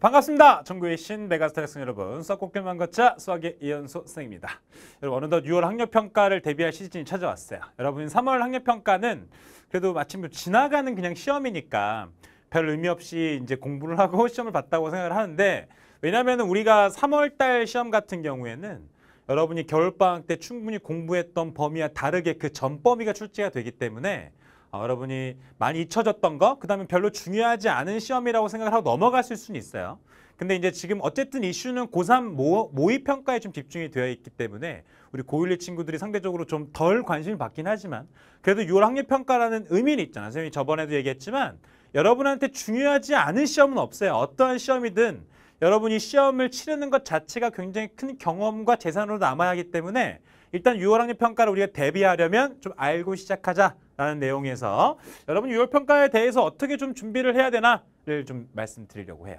반갑습니다. 전국의 신메가스타 학생 여러분, 수학곡길만 걷자 수학의 이현수 선생입니다. 여러분 어느덧 6월 학력평가를 대비할 시즌이 찾아왔어요. 여러분 3월 학력평가는 그래도 마침 지나가는 그냥 시험이니까 별 의미 없이 이제 공부를 하고 시험을 봤다고 생각을 하는데 왜냐하면 우리가 3월달 시험 같은 경우에는 여러분이 겨울방학 때 충분히 공부했던 범위와 다르게 그 전 범위가 출제가 되기 때문에 어, 여러분이 많이 잊혀졌던 거, 그 다음에 별로 중요하지 않은 시험이라고 생각을 하고 넘어갔을 수는 있어요. 근데 이제 지금 어쨌든 이슈는 고3 모, 의평가에좀 집중이 되어 있기 때문에 우리 고1, 2 친구들이 상대적으로 좀 덜 관심을 받긴 하지만 그래도 6월 학력평가라는 의미는 있잖아 선생님이 저번에도 얘기했지만 여러분한테 중요하지 않은 시험은 없어요. 어떠한 시험이든 여러분이 시험을 치르는 것 자체가 굉장히 큰 경험과 재산으로 남아야 하기 때문에 일단 6월 학력평가를 우리가 대비하려면 좀 알고 시작하자. 라는 내용에서 여러분 유효평가에 대해서 어떻게 좀 준비를 해야 되나를 좀 말씀드리려고 해요.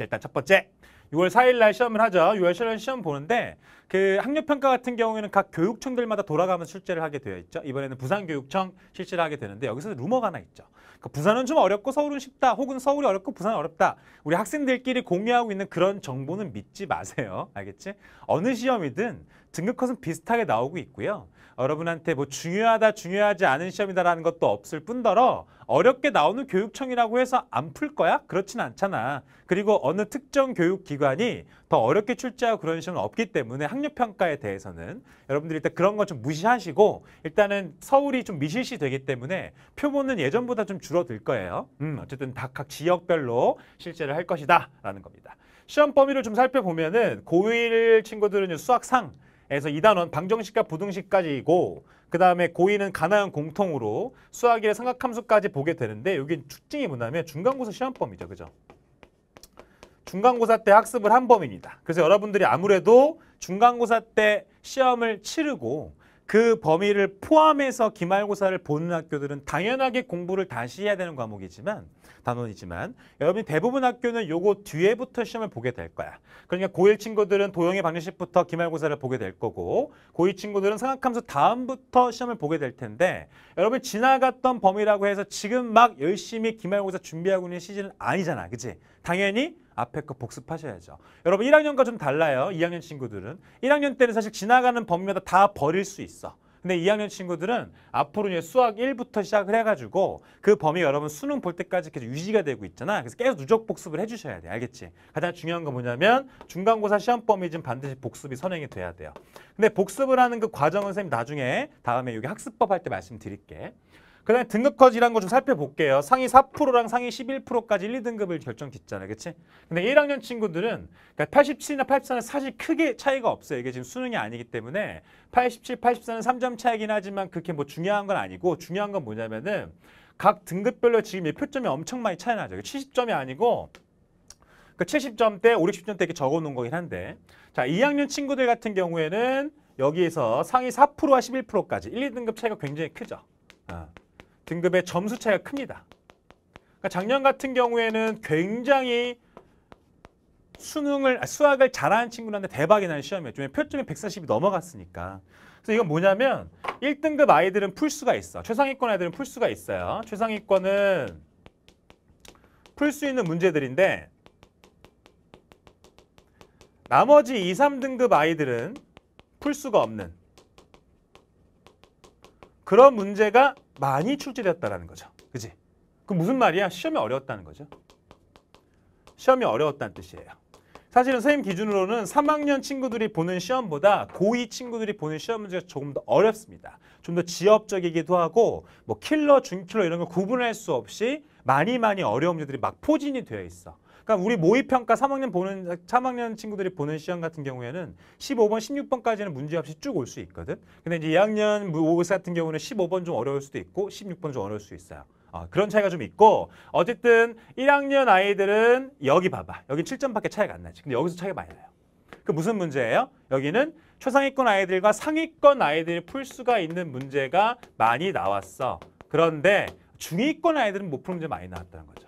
일단 첫 번째 6월 4일 날 시험을 하죠. 6월 4일 날 시험 보는데 그 학력평가 같은 경우에는 각 교육청들마다 돌아가면서 출제를 하게 되어 있죠. 이번에는 부산교육청 실시를 하게 되는데 여기서 루머가 하나 있죠. 그러니까 부산은 좀 어렵고 서울은 쉽다 혹은 서울이 어렵고 부산은 어렵다. 우리 학생들끼리 공유하고 있는 그런 정보는 믿지 마세요. 알겠지? 어느 시험이든 등급컷은 비슷하게 나오고 있고요. 여러분한테 뭐 중요하다 중요하지 않은 시험이다라는 것도 없을 뿐더러 어렵게 나오는 교육청이라고 해서 안 풀 거야? 그렇진 않잖아. 그리고 어느 특정 교육기관이 더 어렵게 출제하고 그런 시험은 없기 때문에 학력평가에 대해서는 여러분들이 일단 그런 건좀 무시하시고 일단은 서울이 좀 미실시 되기 때문에 표본은 예전보다 좀 줄어들 거예요. 음, 어쨌든 각각 지역별로 실제를 할 것이다 라는 겁니다. 시험 범위를 좀 살펴보면은 고1 친구들은 수학상 에서 2단원 방정식과 부등식까지고 이그 다음에 고의는 가나형 공통으로 수학의 삼각함수까지 보게 되는데 여기 특징이 뭐냐면 중간고사 시험범이죠. 그죠? 중간고사 때 학습을 한 범입니다. 그래서 여러분들이 아무래도 중간고사 때 시험을 치르고 그 범위를 포함해서 기말고사를 보는 학교들은 당연하게 공부를 다시 해야 되는 과목이지만 단원이지만 여러분 이 대부분 학교는 요거 뒤에부터 시험을 보게 될 거야. 그러니까 고1 친구들은 도형의 방정식부터 기말고사를 보게 될 거고 고2 친구들은 상학함수 다음부터 시험을 보게 될 텐데 여러분 지나갔던 범위라고 해서 지금 막 열심히 기말고사 준비하고 있는 시즌은 아니잖아. 그치? 당연히 앞에 거 복습하셔야죠. 여러분 1학년과 좀 달라요. 2학년 친구들은. 1학년 때는 사실 지나가는 범위마다 다 버릴 수 있어. 근데 2학년 친구들은 앞으로 이제 수학 1부터 시작을 해가지고 그 범위 여러분 수능 볼 때까지 계속 유지가 되고 있잖아. 그래서 계속 누적 복습을 해주셔야 돼. 알겠지? 가장 중요한 건 뭐냐면 중간고사 시험 범위 좀 반드시 복습이 선행이 돼야 돼요. 근데 복습을 하는 그 과정은 선생님 나중에 다음에 여기 학습법 할 때 말씀드릴게. 그 다음에 등급컷이란거 좀 살펴볼게요. 상위 4%랑 상위 11%까지 1, 2등급을 결정 짓잖아요. 그치? 근데 1학년 친구들은 그러니까 87이나 84는 사실 크게 차이가 없어요. 이게 지금 수능이 아니기 때문에 87, 84는 3점 차이긴 하지만 그렇게 뭐 중요한 건 아니고 중요한 건 뭐냐면은 각 등급별로 지금 이 표점이 엄청 많이 차이 나죠. 70점이 그러니까 아니고 그 70점대, 5, 60점대 이렇게 적어놓은 거긴 한데 자 2학년 친구들 같은 경우에는 여기에서 상위 4%와 11%까지 1, 2등급 차이가 굉장히 크죠. 어. 등급의 점수 차이가 큽니다. 그러니까 작년 같은 경우에는 굉장히 수능을 아, 수학을 잘하는 친구한테 대박이 난 시험이었죠. 왜냐면 표점이 140이 넘어갔으니까. 그래서 이건 뭐냐면 1등급 아이들은 풀 수가 있어. 최상위권 아이들은 풀 수가 있어요. 최상위권은 풀 수 있는 문제들인데 나머지 2, 3등급 아이들은 풀 수가 없는 그런 문제가 많이 출제되었다라는 거죠. 그지? 그 무슨 말이야? 시험이 어려웠다는 거죠. 시험이 어려웠다는 뜻이에요. 사실은 선생님 기준으로는 3학년 친구들이 보는 시험보다 고2 친구들이 보는 시험 문제가 조금 더 어렵습니다. 좀 더 지엽적이기도 하고 뭐 킬러, 준킬러 이런 걸 구분할 수 없이 많이 많이 어려운 문제들이 막 포진이 되어 있어. 그러니까 우리 모의평가 3학년 보는 3학년 친구들이 보는 시험 같은 경우에는 15번, 16번까지는 문제 없이 쭉 올 수 있거든. 근데 이제 2학년 모의고사 뭐 같은 경우는 15번 좀 어려울 수도 있고 16번 좀 어려울 수 있어요. 어, 그런 차이가 좀 있고 어쨌든 1학년 아이들은 여기 봐봐. 여기 7점밖에 차이가 안 나지. 근데 여기서 차이가 많이 나요. 그 무슨 문제예요? 여기는 초상위권 아이들과 상위권 아이들이 풀 수가 있는 문제가 많이 나왔어. 그런데 중위권 아이들은 못 푸는 문제 많이 나왔다는 거죠.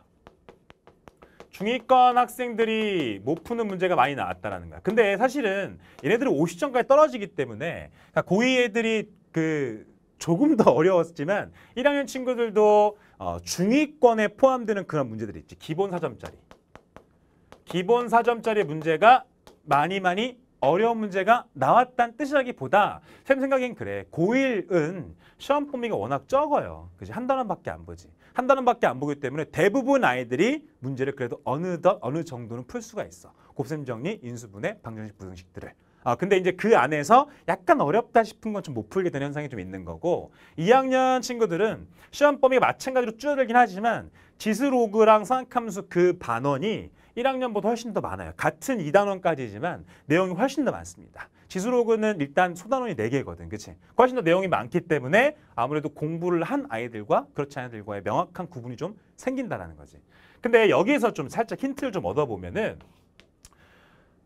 중위권 학생들이 못 푸는 문제가 많이 나왔다라는 거야. 근데 사실은 얘네들은 50점까지 떨어지기 때문에 그러니까 고위 애들이 그 조금 더 어려웠지만 1학년 친구들도 어, 중위권에 포함되는 그런 문제들이 있지. 기본 4점짜리. 기본 4점짜리 문제가 많이 많이 어려운 문제가 나왔다는 뜻이라기보다 쌤 생각엔 그래. 고1은 시험 범위가 워낙 적어요. 그지? 한 단원밖에 안 보지. 한 단원밖에 안 보기 때문에 대부분 아이들이 문제를 그래도 어느덧 어느 정도는 풀 수가 있어. 곱셈 정리, 인수분해, 방정식, 부등식들을. 아, 근데 이제 그 안에서 약간 어렵다 싶은 건 좀 못 풀게 되는 현상이 좀 있는 거고 2학년 친구들은 시험 범위가 마찬가지로 줄어들긴 하지만 지수로그랑 쌍함수 그 반원이 1학년보다 훨씬 더 많아요. 같은 2단원까지지만 내용이 훨씬 더 많습니다. 지수로그는 일단 소단원이 4개거든. 그치? 훨씬 더 내용이 많기 때문에 아무래도 공부를 한 아이들과 그렇지 않은 아이들과의 명확한 구분이 좀 생긴다라는 거지. 근데 여기에서 좀 살짝 힌트를 좀 얻어보면은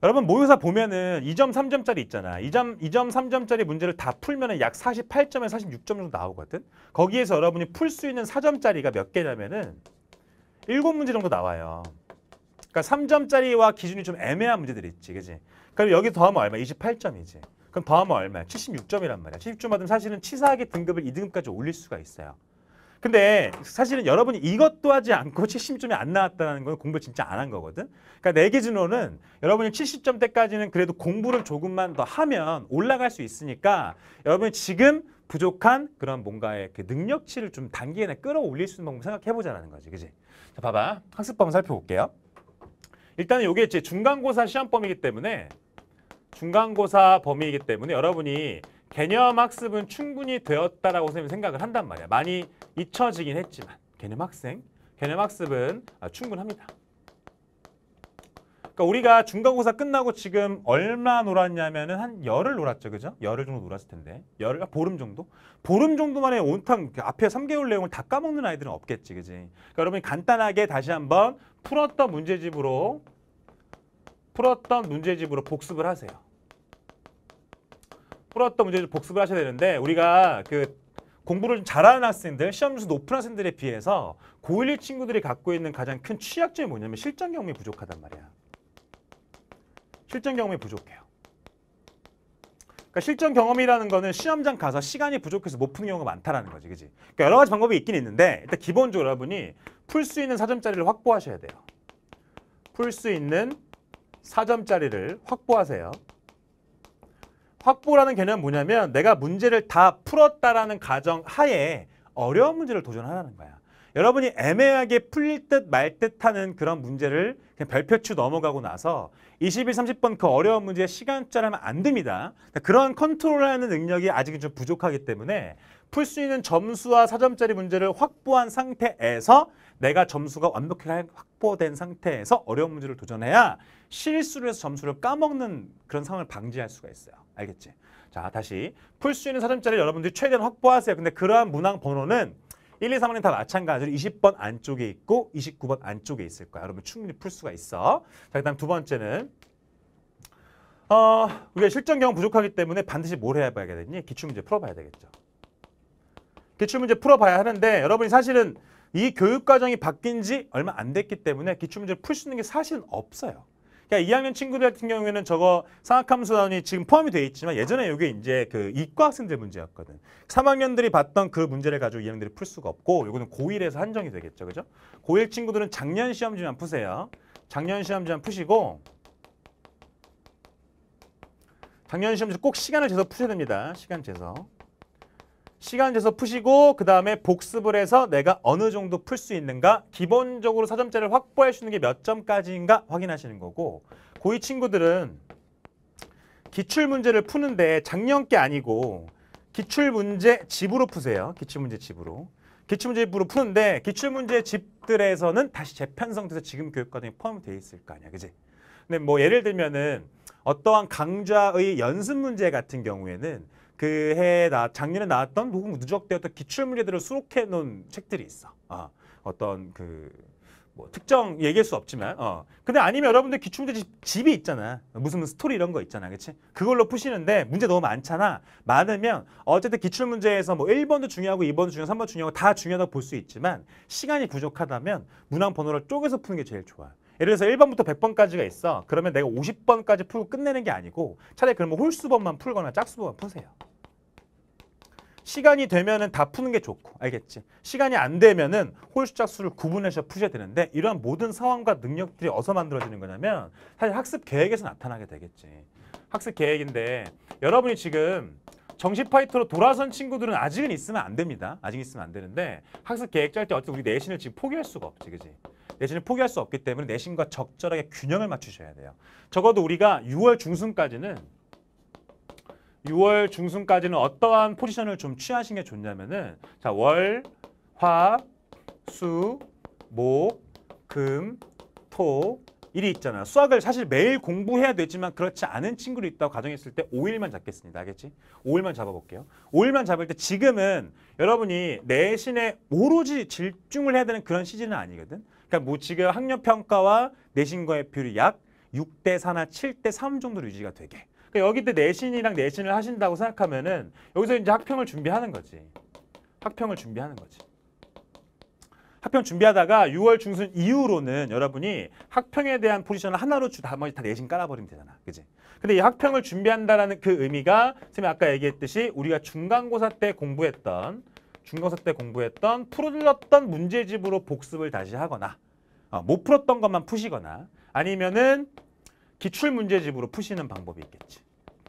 여러분 모의사 보면은 2점, 3점짜리 있잖아. 2점, 2점, 3점짜리 문제를 다 풀면은 약 48점에 46점 정도 나오거든. 거기에서 여러분이 풀 수 있는 4점짜리가 몇 개냐면은 7문제 정도 나와요. 그러니까 3점짜리와 기준이 좀 애매한 문제들이 있지. 그지? 그럼 여기 더하면 얼마? 28점이지. 그럼 더하면 얼마야? 76점이란 말이야. 70점 받으면 사실은 치사하게 등급을 2등급까지 올릴 수가 있어요. 근데 사실은 여러분이 이것도 하지 않고 70점이 안 나왔다는 건 공부 진짜 안 한 거거든. 그러니까 내 기준으로는 여러분이 70점대까지는 그래도 공부를 조금만 더 하면 올라갈 수 있으니까 여러분이 지금 부족한 그런 뭔가의 그 능력치를 좀 단기에 끌어올릴 수 있는 방법 생각해보자는 거지. 그지? 자, 봐봐. 학습법 을 살펴볼게요. 일단은 이게 이제 중간고사 시험 범위이기 때문에 중간고사 범위이기 때문에 여러분이 개념 학습은 충분히 되었다라고 선생님 생각을 한단 말이야. 많이 잊혀지긴 했지만 개념 학생, 개념 학습은 아, 충분합니다. 그러니까 우리가 중간고사 끝나고 지금 얼마 놀았냐면은 한 열흘 놀았죠, 그죠? 열흘 정도 놀았을 텐데 열 아, 보름 정도? 보름 정도만에 온탕 그 앞에 3개월 내용을 다 까먹는 아이들은 없겠지, 그지? 그러니까 여러분 간단하게 다시 한번 풀었던 문제집으로 풀었던 문제집으로 복습을 하세요. 풀었던 문제집 복습을 하셔야 되는데 우리가 그 공부를 좀 잘하는 학생들, 시험 점수 높은 학생들에 비해서 고1 친구들이 갖고 있는 가장 큰 취약점이 뭐냐면 실전 경험이 부족하단 말이야. 실전 경험이 부족해요. 그러니까 실전 경험이라는 거는 시험장 가서 시간이 부족해서 못 푸는 경우가 많다라는 거지, 그지? 그러니까 여러 가지 방법이 있긴 있는데 일단 기본적으로 여러분이 풀 수 있는 사점짜리를 확보하셔야 돼요. 풀 수 있는 4점짜리를 확보하세요. 확보라는 개념은 뭐냐면 내가 문제를 다 풀었다라는 가정 하에 어려운 문제를 도전하라는 거야. 여러분이 애매하게 풀릴 듯 말 듯하는 그런 문제를 그냥 별표치 넘어가고 나서 21, 30번 그 어려운 문제 시간짜라면 안 됩니다. 그러니까 그런 컨트롤하는 능력이 아직은 좀 부족하기 때문에 풀 수 있는 점수와 4점짜리 문제를 확보한 상태에서 내가 점수가 완벽하게 확보된 상태에서 어려운 문제를 도전해야 실수를 해서 점수를 까먹는 그런 상황을 방지할 수가 있어요. 알겠지? 자, 다시 풀 수 있는 4점짜리 여러분들이 최대한 확보하세요. 근데 그러한 문항 번호는 1, 2, 3번은 다 마찬가지로 20번 안쪽에 있고 29번 안쪽에 있을 거야. 여러분 충분히 풀 수가 있어. 자, 그 다음 두 번째는 어, 우리가 실전 경험 부족하기 때문에 반드시 뭘 해봐야 되겠니? 기출문제 풀어봐야 되겠죠. 기출문제 풀어봐야 하는데 여러분이 사실은 이 교육과정이 바뀐 지 얼마 안 됐기 때문에 기출문제를 풀 수 있는 게 사실은 없어요. 그러니까 2학년 친구들 같은 경우에는 저거 상학함수단이 지금 포함이 돼 있지만 예전에 이게 이제 그 이과 학생들 문제였거든. 3학년들이 봤던 그 문제를 가지고 2학년들이 풀 수가 없고 이거는 고1에서 한정이 되겠죠. 그죠? 고1 친구들은 작년 시험지만 푸세요. 작년 시험지만 푸시고 작년 시험지 꼭 시간을 재서 푸셔야 됩니다. 시간 재서. 시간 재서 푸시고 그 다음에 복습을 해서 내가 어느 정도 풀 수 있는가 기본적으로 4점짜리를 확보해 주는 게 몇 점까지인가 확인하시는 거고 고위 친구들은 기출문제를 푸는데 작년 게 아니고 기출문제 집으로 푸세요. 기출문제 집으로. 기출문제 집으로 푸는데 기출문제 집들에서는 다시 재편성돼서 지금 교육과정에 포함되어 있을 거 아니야. 그지 근데 뭐 예를 들면은 어떠한 강좌의 연습 문제 같은 경우에는 그해 나 작년에 나왔던 뭐 혹은 누적되었던 기출문제들을 수록해 놓은 책들이 있어. 어, 어떤 그 뭐 특정 얘기할 수 없지만 어. 근데 아니면 여러분들 기출문제 집, 이 있잖아 무슨 스토리 이런 거 있잖아 그치 그걸로 푸시는데 문제 너무 많잖아 많으면 어쨌든 기출문제에서 뭐 1번도 중요하고 2번도 중요하고 3번도 중요하고 다 중요하다고 볼 수 있지만 시간이 부족하다면 문항 번호를 쪼개서 푸는 게 제일 좋아 예를 들어서 1번부터 100번까지가 있어 그러면 내가 50번까지 풀고 끝내는 게 아니고 차라리 그러면 홀수번만 풀거나 짝수번만 푸세요 시간이 되면은 다 푸는 게 좋고 알겠지? 시간이 안 되면은 홀수짝 수를 구분해서 푸셔야 되는데 이러한 모든 상황과 능력들이 어디서 만들어지는 거냐면 사실 학습 계획에서 나타나게 되겠지. 학습 계획인데 여러분이 지금 정시 파이터로 돌아선 친구들은 아직은 있으면 안 됩니다. 아직 있으면 안 되는데 학습 계획 짤 때어떻게 우리 내신을 지금 포기할 수가 없지, 그지? 내신을 포기할 수 없기 때문에 내신과 적절하게 균형을 맞추셔야 돼요. 적어도 우리가 6월 중순까지는 6월 중순까지는 어떠한 포지션을 좀 취하신 게 좋냐면은 자, 월, 화, 수, 목, 금, 토, 일이 있잖아. 수학을 사실 매일 공부해야 되지만 그렇지 않은 친구도 있다고 가정했을 때 5일만 잡겠습니다. 알겠지? 5일만 잡아볼게요. 5일만 잡을 때 지금은 여러분이 내신에 오로지 질중을 해야 되는 그런 시즌은 아니거든. 그러니까 뭐 지금 학력평가와 내신과의 비율이 약 6대 4나 7대 3 정도로 유지가 되게. 그러니까 여기때 내신이랑 내신을 하신다고 생각하면은 여기서 이제 학평을 준비하는 거지. 학평을 준비하는 거지. 학평 준비하다가 6월 중순 이후로는 여러분이 학평에 대한 포지션을 하나로 주 나머지 뭐 다 내신 깔아버리면 되잖아. 그지? 근데 이 학평을 준비한다라는 그 의미가 선생님 아까 얘기했듯이 우리가 중간고사 때 공부했던 중간고사 때 공부했던 풀었던 문제집으로 복습을 다시 하거나 어, 못 풀었던 것만 푸시거나 아니면은 기출 문제집으로 푸시는 방법이 있겠지.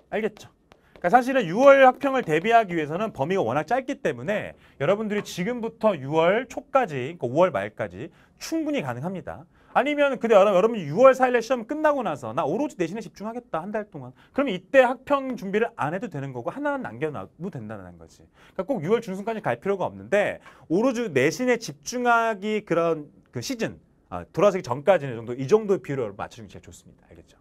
알겠죠? 그러니까 사실은 6월 학평을 대비하기 위해서는 범위가 워낙 짧기 때문에 여러분들이 지금부터 6월 초까지, 그러니까 5월 말까지 충분히 가능합니다. 아니면 근데 여러분 6월 4일에 시험 끝나고 나서 나 오로지 내신에 집중하겠다 한 달 동안 그러면 이때 학평 준비를 안 해도 되는 거고 하나는 남겨놔도 된다는 거지 그러니까 꼭 6월 중순까지 갈 필요가 없는데 오로지 내신에 집중하기 그런 그 시즌 아, 돌아서기 전까지는 정도 이 정도 의 비율을 맞춰주면 제일 좋습니다 알겠죠?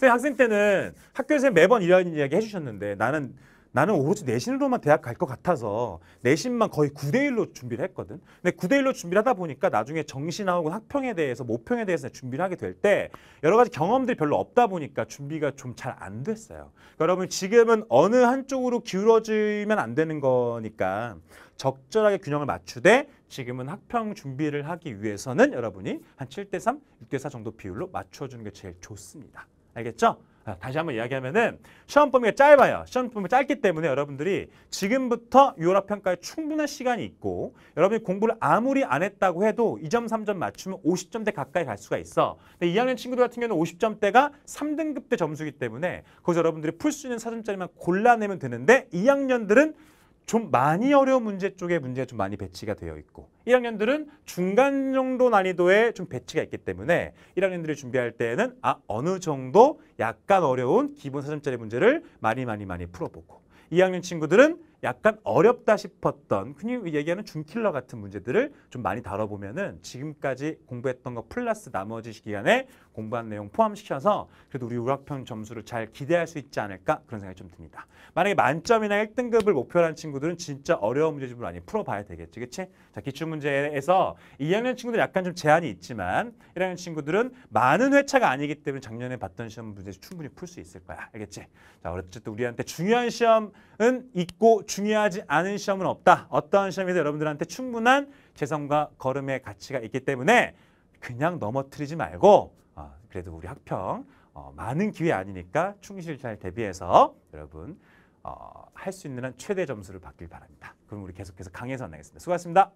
선생님 학생 때는 학교에서 매번 이런 이야기 해주셨는데 나는 나는 오로지 내신으로만 대학 갈 것 같아서 내신만 거의 9대1로 준비를 했거든. 근데 9대1로 준비를 하다 보니까 나중에 정시나하고 학평에 대해서 모평에 대해서 준비를 하게 될 때 여러 가지 경험들이 별로 없다 보니까 준비가 좀 잘 안 됐어요. 그러니까 여러분 지금은 어느 한쪽으로 기울어지면 안 되는 거니까 적절하게 균형을 맞추되 지금은 학평 준비를 하기 위해서는 여러분이 한 7대3, 6대4 정도 비율로 맞춰주는 게 제일 좋습니다. 알겠죠? 다시 한번 이야기하면은 시험 범위가 짧아요. 시험 범위가 짧기 때문에 여러분들이 지금부터 유럽 평가에 충분한 시간이 있고 여러분이 공부를 아무리 안 했다고 해도 2점, 3점 맞추면 50점대 가까이 갈 수가 있어. 근데 2학년 친구들 같은 경우는 50점대가 3등급 대 점수이기 때문에 거기서 여러분들이 풀 수 있는 4점짜리만 골라내면 되는데 2학년들은 좀 많이 어려운 문제 쪽에 문제가 좀 많이 배치가 되어 있고 1학년들은 중간 정도 난이도에 좀 배치가 있기 때문에 1학년들이 준비할 때에는 아 어느 정도 약간 어려운 기본 4점짜리 문제를 많이 많이 많이 풀어보고 2학년 친구들은 약간 어렵다 싶었던 흔히 얘기하는 중킬러 같은 문제들을 좀 많이 다뤄보면은 지금까지 공부했던 거 플러스 나머지 기간에 공부한 내용 포함시켜서 그래도 우리 우락평 점수를 잘 기대할 수 있지 않을까 그런 생각이 좀 듭니다. 만약에 만점이나 1등급을 목표로 한 친구들은 진짜 어려운 문제집을 많이 풀어봐야 되겠지, 그치? 자, 기출문제에서 2학년 친구들 약간 좀 제한이 있지만 1학년 친구들은 많은 회차가 아니기 때문에 작년에 봤던 시험 문제 충분히 풀 수 있을 거야, 알겠지? 자, 어쨌든 우리한테 중요한 시험은 있고 중요하지 않은 시험은 없다. 어떠한 시험에도 여러분들한테 충분한 재성과 걸음의 가치가 있기 때문에 그냥 넘어뜨리지 말고 어, 그래도 우리 학평 어, 많은 기회 아니니까 충실 잘 대비해서 여러분 어, 할 수 있는 한 최대 점수를 받길 바랍니다. 그럼 우리 계속해서 강의에서 만나겠습니다. 수고하셨습니다.